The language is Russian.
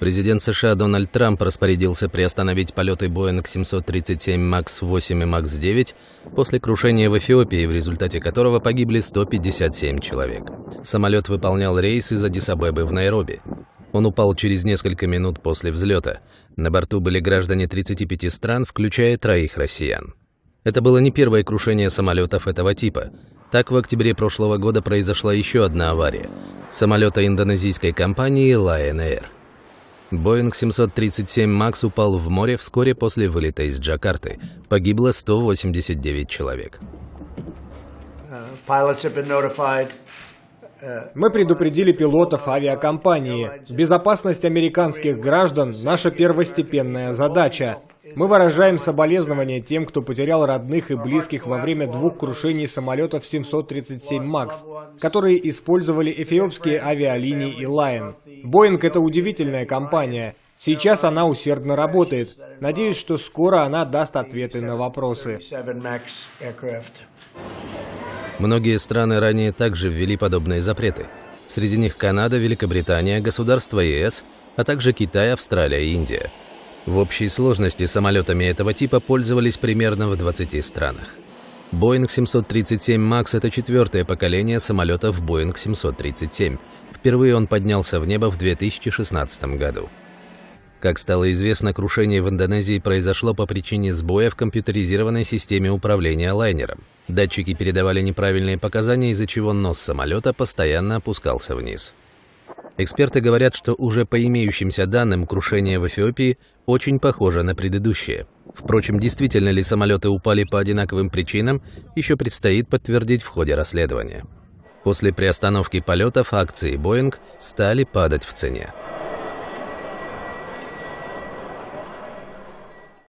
Президент США Дональд Трамп распорядился приостановить полеты Боинг 737 Max 8 и Max 9 после крушения в Эфиопии, в результате которого погибли 157 человек. Самолет выполнял рейс из Адисабебы в Найроби. Он упал через несколько минут после взлета. На борту были граждане 35 стран, включая троих россиян. Это было не первое крушение самолетов этого типа. Так в октябре прошлого года произошла еще одна авария. Самолета индонезийской компании Lion Air. Боинг 737 «Макс» упал в море вскоре после вылета из Джакарты. Погибло 189 человек. Мы предупредили пилотов авиакомпании. Безопасность американских граждан – наша первостепенная задача. Мы выражаем соболезнования тем, кто потерял родных и близких во время двух крушений самолетов 737 МАКС, которые использовали эфиопские авиалинии и Лайн. Боинг — это удивительная компания. Сейчас она усердно работает. Надеюсь, что скоро она даст ответы на вопросы. Многие страны ранее также ввели подобные запреты. Среди них Канада, Великобритания, государства ЕС, а также Китай, Австралия и Индия. В общей сложности самолетами этого типа пользовались примерно в 20 странах. Боинг 737 МАКС – это четвертое поколение самолетов Боинг 737. Впервые он поднялся в небо в 2016 году. Как стало известно, крушение в Индонезии произошло по причине сбоя в компьютеризированной системе управления лайнером. Датчики передавали неправильные показания, из-за чего нос самолета постоянно опускался вниз. Эксперты говорят, что уже по имеющимся данным крушение в Эфиопии очень похоже на предыдущее – Впрочем, действительно ли самолеты упали по одинаковым причинам, еще предстоит подтвердить в ходе расследования. После приостановки полетов акции «Боинг» стали падать в цене.